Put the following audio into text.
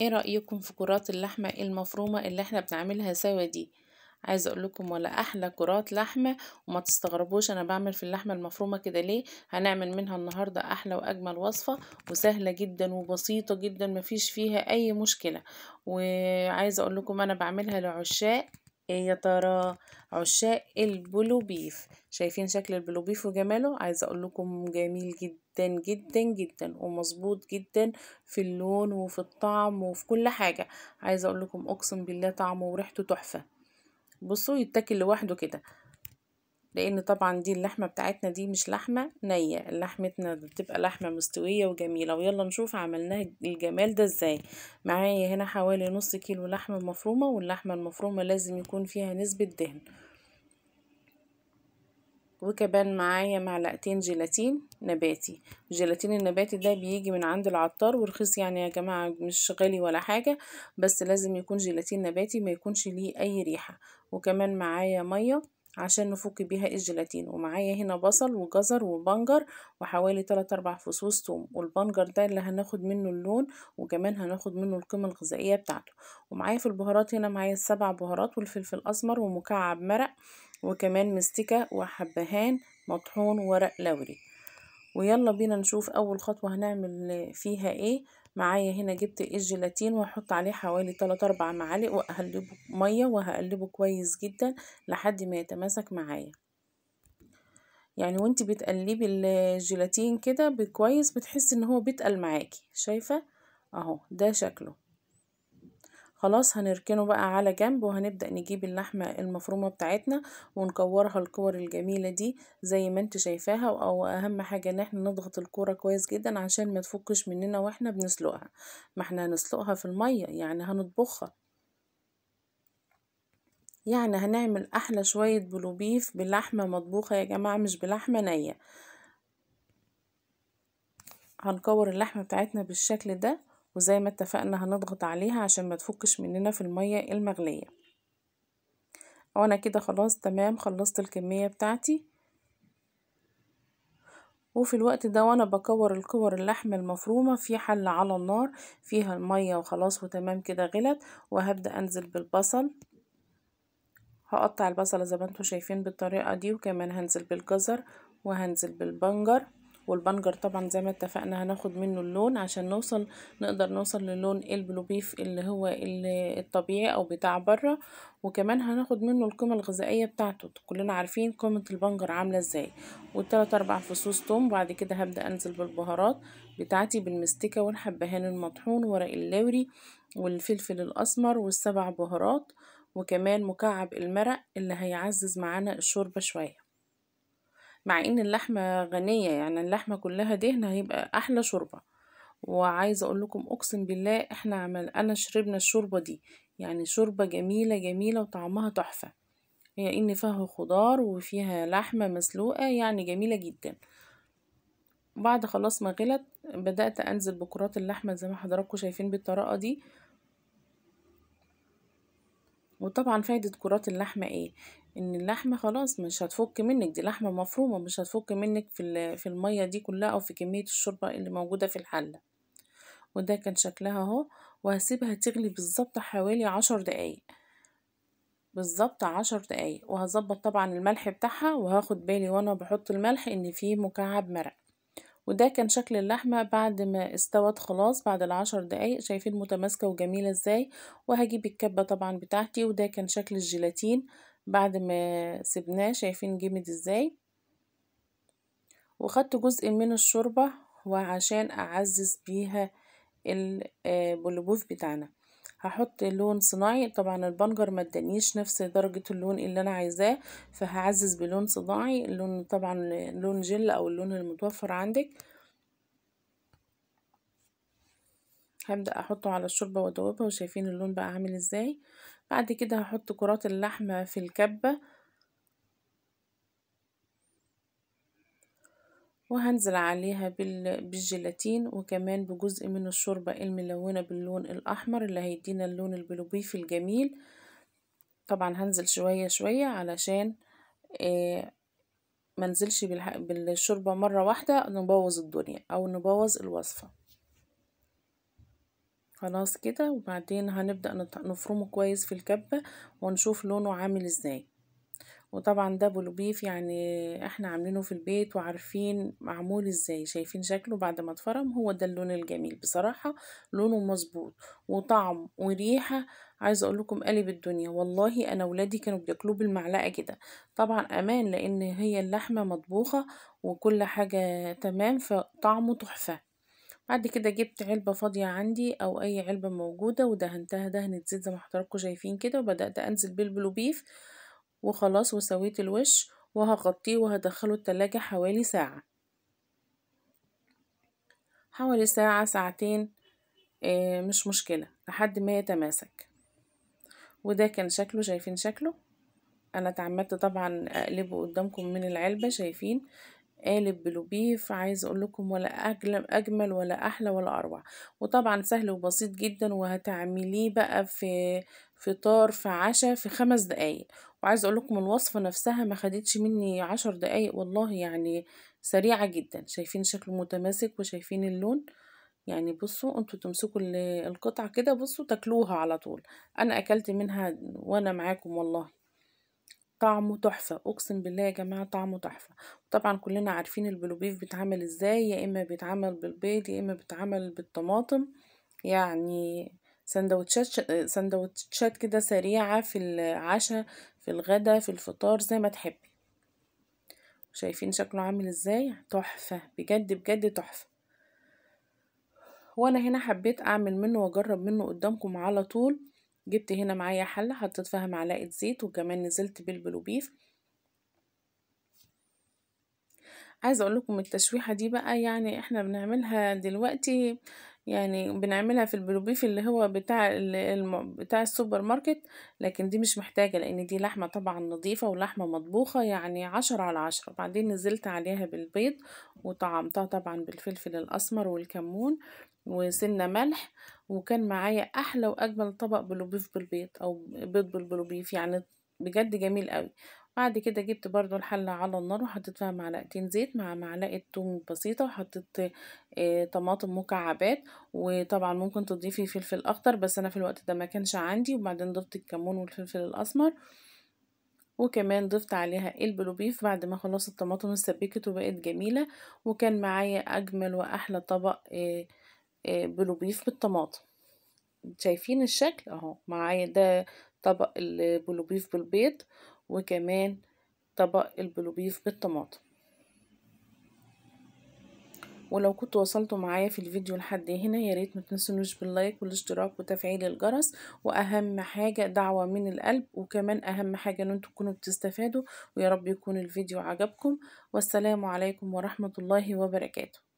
ايه رأيكم في كرات اللحمة المفرومة اللي احنا بنعملها سوا دي عايزه اقولكم ولا احلى كرات لحمه وما تستغربوش انا بعمل في اللحمه المفرومه كده ليه هنعمل منها النهارده احلى واجمل وصفه وسهله جدا وبسيطه جدا مفيش فيها اي مشكله وعايزه اقولكم انا بعملها لعشاق إيه، يا ترى عشاق البلو بيف شايفين شكل البلو بيف وجماله عايزه اقول لكم جميل جدا جدا جدا ومظبوط جدا في اللون وفي الطعم وفي كل حاجه عايزه اقول لكم اقسم بالله طعمه وريحته تحفه بصوا يتاكل لوحده كده لان طبعا دي اللحمة بتاعتنا دي مش لحمة نية لحمتنا بتبقى لحمة مستوية وجميلة ويلا نشوف عملناها الجمال ده ازاي معايا هنا حوالي نص كيلو لحمة مفرومة واللحمة المفرومة لازم يكون فيها نسبة دهن وكمان معايا معلقتين جيلاتين نباتي الجيلاتين النباتي ده بيجي من عند العطار ورخيص يعني يا جماعة مش غالي ولا حاجة بس لازم يكون جيلاتين نباتي ما يكونش ليه اي ريحة وكمان معايا مية عشان نفك بيها الجيلاتين ومعايا هنا بصل وجزر وبنجر وحوالي 3 اربع فصوص ثوم والبنجر ده اللي هناخد منه اللون وكمان هناخد منه القيمه الغذائيه بتاعته ومعايا في البهارات هنا معايا السبع بهارات والفلفل الاسمر ومكعب مرق وكمان مستكه وحبهان مطحون ورق لوري ويلا بينا نشوف اول خطوه هنعمل فيها ايه معايا هنا جبت الجيلاتين وهحط عليه حوالي 3 4 معالق وهقلبه ميه وهقلبه كويس جدا لحد ما يتماسك معايا يعني وانت بتقلبي الجيلاتين كده كويس بتحسي ان هو بيتقل معاكي شايفه اهو ده شكله خلاص هنركنه بقى على جنب وهنبدأ نجيب اللحمة المفرومة بتاعتنا ونكورها الكور الجميلة دي زي ما انت شايفاها او اهم حاجة ان احنا نضغط الكورة كويس جدا عشان ما تفكش مننا واحنا بنسلقها ما احنا هنسلقها في المية يعني هنطبخها يعني هنعمل احلى شوية بلوبيف بلحمة مطبوخة يا جماعة مش بلحمة نية هنكور اللحمة بتاعتنا بالشكل ده وزي ما اتفقنا هنضغط عليها عشان ما تفكش مننا في المية المغلية وانا كده خلاص تمام خلصت الكمية بتاعتي وفي الوقت ده وانا بكور الكور اللحمة المفرومة في حل على النار فيها المية وخلاص وتمام كده غلت وهبدأ انزل بالبصل هقطع البصل زي ما انتم شايفين بالطريقة دي وكمان هنزل بالجزر وهنزل بالبنجر والبنجر طبعا زي ما اتفقنا هناخد منه اللون عشان نوصل نقدر نوصل للون البلو بيف اللي هو الطبيعي او بتاع بره وكمان هناخد منه القيمة الغذائية بتاعته كلنا عارفين قيمة البنجر عاملة ازاي والتلات اربع فصوص توم بعد كده هبدأ انزل بالبهارات بتاعتي بالمستكة والحبهان المطحون ورق اللوري والفلفل الاسمر والسبع بهارات وكمان مكعب المرق اللي هيعزز معانا الشوربة شوية مع ان اللحمة غنية يعني اللحمة كلها دهن هيبقى احلى شوربة وعايزة اقول لكم اقسم بالله احنا عمل انا شربنا الشوربة دي يعني شوربة جميلة جميلة وطعمها تحفة هي ان فيها خضار وفيها لحمة مسلوقة يعني جميلة جدا بعد خلاص ما غلت بدأت انزل بكرات اللحمة زي ما حضراتكم شايفين بالطريقة دي وطبعا فايدة كرات اللحمة ايه إن اللحمة خلاص مش هتفُك منِّك، دي لحمة مفرومة مش هتفُك منِّك في في المَيّة دي كلّها أو في كمية الشوربة اللي موجودة في الحلة، وده كان شكلها أهو، وهسيبها تغلي بالظبط حوالي عشر دقايق، بالظبط عشر دقايق، وهظبط طبعًا الملح بتاعها وهاخد بالي وأنا بحط الملح إن في مكعب مرق، وده كان شكل اللحمة بعد ما استوت خلاص بعد العشر دقايق شايفين متماسكة وجميلة إزاي، وهجيب الكبّة طبعًا بتاعتي وده كان شكل الجيلاتين. بعد ما سيبناه شايفين جمد ازاي وخدت جزء من الشوربة وعشان اعزز بيها آه، البلبوث بتاعنا هحط لون صناعي طبعا البنجر ما ادانيش نفس درجة اللون اللي انا عايزاه فهعزز بلون صناعي اللون طبعا لون جل او اللون المتوفر عندك هبدأ احطه على الشوربة وادوبها وشايفين اللون بقى عامل ازاي بعد كده هحط كرات اللحمة في الكبة وهنزل عليها بالجيلاتين وكمان بجزء من الشوربة الملونة باللون الأحمر اللي هيدينا اللون البلوبيفي الجميل طبعا هنزل شوية شوية علشان آه، منزلش بالشوربة مرة واحدة نبوظ الدنيا أو نبوظ الوصفة خلاص كده وبعدين هنبدأ نفرمه كويس في الكبة ونشوف لونه عامل ازاي وطبعا ده بولو بيف يعني احنا عاملينه في البيت وعارفين معمول ازاي شايفين شكله بعد ما اتفرم هو ده اللون الجميل بصراحة لونه مظبوط وطعم وريحة عايزه اقول لكم قلب الدنيا والله انا ولادي كانوا بياكلوه بالمعلقه كده طبعا امان لان هي اللحمه مطبوخه وكل حاجه تمام فطعمه تحفه بعد كده جبت علبة فاضية عندي أو أي علبة موجودة ودهنتها دهنة زيت زي ما حضراتكم شايفين كده وبدأت أنزل بالبلوبيف بيف وخلاص وسويت الوش وهغطيه وهدخله التلاجة حوالي ساعة حوالي ساعة ساعتين آه، مش مشكلة لحد ما يتماسك وده كان شكله شايفين شكله انا اتعمدت طبعا اقلبه قدامكم من العلبة شايفين قالب بلوبيف عايز اقول لكم ولا اجمل اجمل ولا احلى ولا اروع وطبعا سهل وبسيط جدا وهتعمليه بقى في فطار في عشاء في خمس دقايق وعايز اقول لكم الوصفه نفسها ما خدتش مني عشر دقايق والله يعني سريعه جدا شايفين شكله متماسك وشايفين اللون يعني بصوا انتوا تمسكوا القطعه كده بصوا تاكلوها على طول انا اكلت منها وانا معاكم والله طعمه تحفة أقسم بالله يا جماعة طعمه تحفة طبعا كلنا عارفين البلو بيف بيتعمل ازاي يا إما بيتعمل بالبيض يا إما بيتعمل بالطماطم يعني سندوتشات كده سريعة في العشاء في الغدا في الفطار زي ما تحبي شايفين شكله عامل ازاي تحفة بجد بجد تحفة وانا هنا حبيت اعمل منه واجرب منه قدامكم على طول جبت هنا معايا حلة حطيت فيها معلقة زيت وكمان نزلت بالبلوبيف عايزة اقول لكم التشويحة دي بقى يعني احنا بنعملها دلوقتي يعني بنعملها في البلوبيف اللي هو بتاع الم... بتاع السوبر ماركت لكن دي مش محتاجة لان دي لحمة طبعا نظيفة ولحمة مطبوخة يعني عشرة على عشرة بعدين نزلت عليها بالبيض وطعمتها طبعا بالفلفل الاسمر والكمون وسنة ملح وكان معايا احلى واجمل طبق بلوبيف بالبيض او بيض بالبلوبيف يعني بجد جميل قوي بعد كده جبت برضو الحلة على النار وحطيت فيها معلقتين زيت مع معلقة توم بسيطة وحطيت آه، طماطم مكعبات وطبعا ممكن تضيفي فلفل اخضر بس انا في الوقت ده ما كانش عندي وبعدين ضفت الكمون والفلفل الاسمر وكمان ضفت عليها البلوبيف بعد ما خلاص الطماطم اتسبكت وبقت جميلة وكان معايا اجمل واحلى طبق آه آه، بلوبيف بالطماطم شايفين الشكل اهو معايا ده طبق البلوبيف بالبيض وكمان طبق البلوبيف بالطماطم ولو كنتوا وصلتوا معايا في الفيديو لحد هنا يا ريت ما تنسونوش باللايك والاشتراك وتفعيل الجرس واهم حاجه دعوه من القلب وكمان اهم حاجه ان انتوا تكونوا بتستفادوا ويا رب يكون الفيديو عجبكم والسلام عليكم ورحمه الله وبركاته